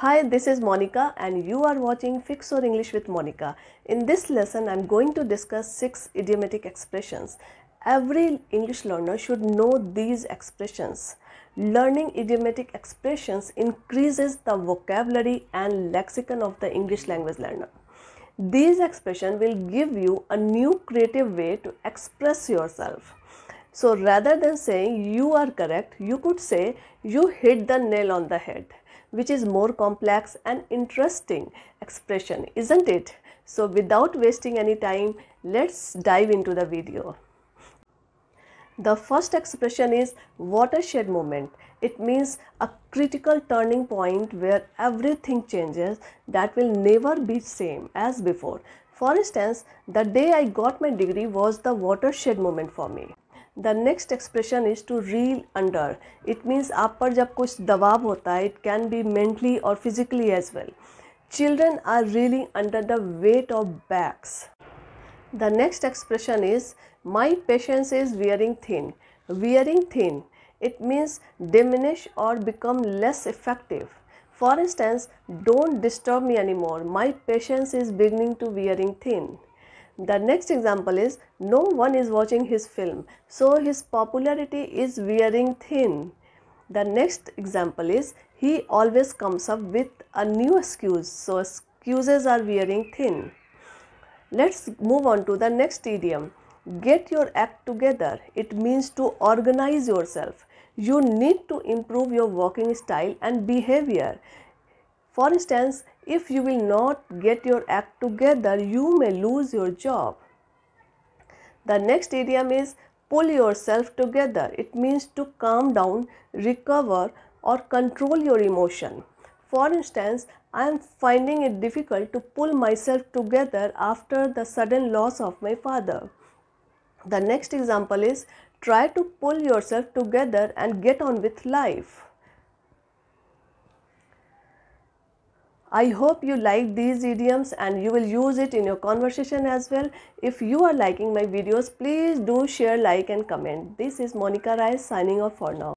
Hi, this is Monica and you are watching Fix Your English with Monica. In this lesson, I'm going to discuss six idiomatic expressions. Every English learner should know these expressions. Learning idiomatic expressions increases the vocabulary and lexicon of the English language learner. These expressions will give you a new creative way to express yourself. So rather than saying you are correct, you could say you hit the nail on the head, which is more complex and interesting expression, isn't it? So without wasting any time, let's dive into the video. The first expression is watershed moment. It means a critical turning point where everything changes that will never be same as before. For instance, the day I got my degree was the watershed moment for me. The next expression is to reel under it means आप पर जब कुछ दबाव होता है it can be mentally और physically as well children are reeling under the weight of bags the next expression is my patience is wearing thin wearing thin it means diminish or become less effective for instance don't disturb me anymore my patience is beginning to wearing thin the next example is no one is watching his film, so his popularity is wearing thin. The next example is he always comes up with a new excuse, so excuses are wearing thin. Let's move on to the next idiom. Get your act together. It means to organize yourself. You need to improve your walking style and behavior. For instance, if you will not get your act together, you may lose your job. The next idiom is pull yourself together. It means to calm down, recover, or control your emotion. For instance, I am finding it difficult to pull myself together after the sudden loss of my father. The next example is try to pull yourself together and get on with life. I hope you like these idioms and you will use it in your conversation as well. If you are liking my videos, please do share, like and comment. This is Monica Rice signing off for now.